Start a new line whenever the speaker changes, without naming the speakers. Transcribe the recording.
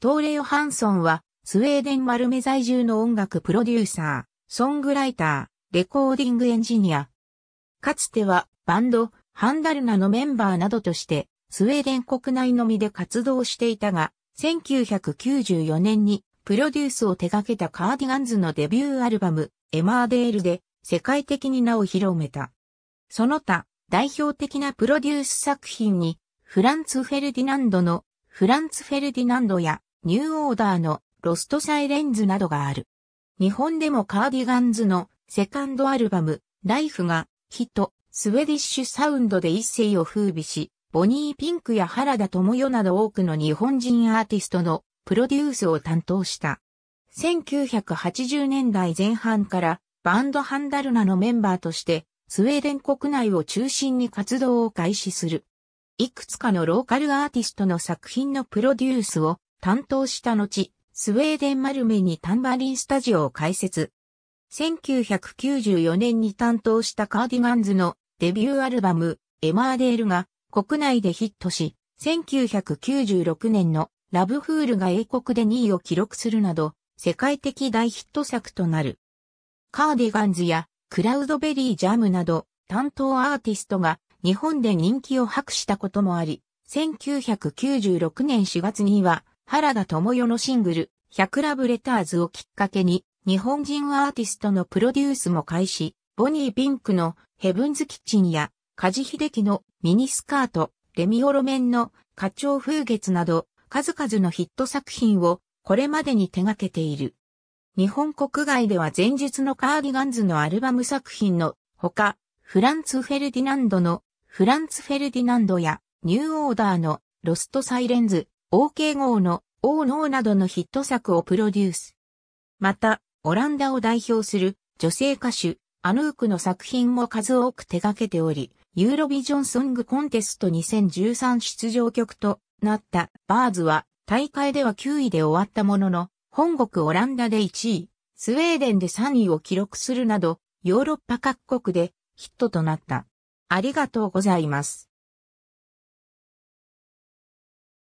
トーレ・ヨハンソンは、スウェーデンマルメ在住の音楽プロデューサー、ソングライター、レコーディングエンジニア。かつては、バンド、ハンダルナのメンバーなどとして、スウェーデン国内のみで活動していたが、1994年にプロデュースを手掛けたカーディガンズのデビューアルバム、エマーデールで世界的に名を広めた。その他、代表的なプロデュース作品に、フランツ・フェルディナンドのフランツ・フェルディナンドやニューオーダーのロストサイレンズなどがある。日本でもカーディガンズのセカンドアルバム、ライフがヒット、スウェディッシュサウンドで一世を風靡し、ボニー・ピンクや原田智代など多くの日本人アーティストのプロデュースを担当した。1980年代前半からバンドハンダルナのメンバーとしてスウェーデン国内を中心に活動を開始する。いくつかのローカルアーティストの作品のプロデュースを担当した後、スウェーデンマルメにタンバリンスタジオを開設。1994年に担当したカーディガンズのデビューアルバム、エマーデールが国内でヒットし、1996年のラブフールが英国で2位を記録するなど、世界的大ヒット作となる。カーディガンズやクラウドベリージャムなど担当アーティストが日本で人気を博したこともあり、1996年4月には原田智代のシングル、100ラブレターズをきっかけに、日本人アーティストのプロデュースも開始、ボニー・ピンクのヘブンズ・キッチンや、梶秀樹のミニスカート、レミオロメンの花鳥風月など、数々のヒット作品をこれまでに手掛けている。日本国外では前述のカーディガンズのアルバム作品のほか、フランツ・フェルディナンドのフランツ・フェルディナンドやニューオーダーのロスト・サイレンズ、OK 号の O 脳などのヒット作をプロデュース。また、オランダを代表する女性歌手、アヌークの作品も数多く手掛けており、ユーロビジョンソングコンテスト2013出場曲となったバーズは大会では9位で終わったものの、本国オランダで1位、スウェーデンで3位を記録するなど、ヨーロッパ各国でヒットとなった。ありがとうございます。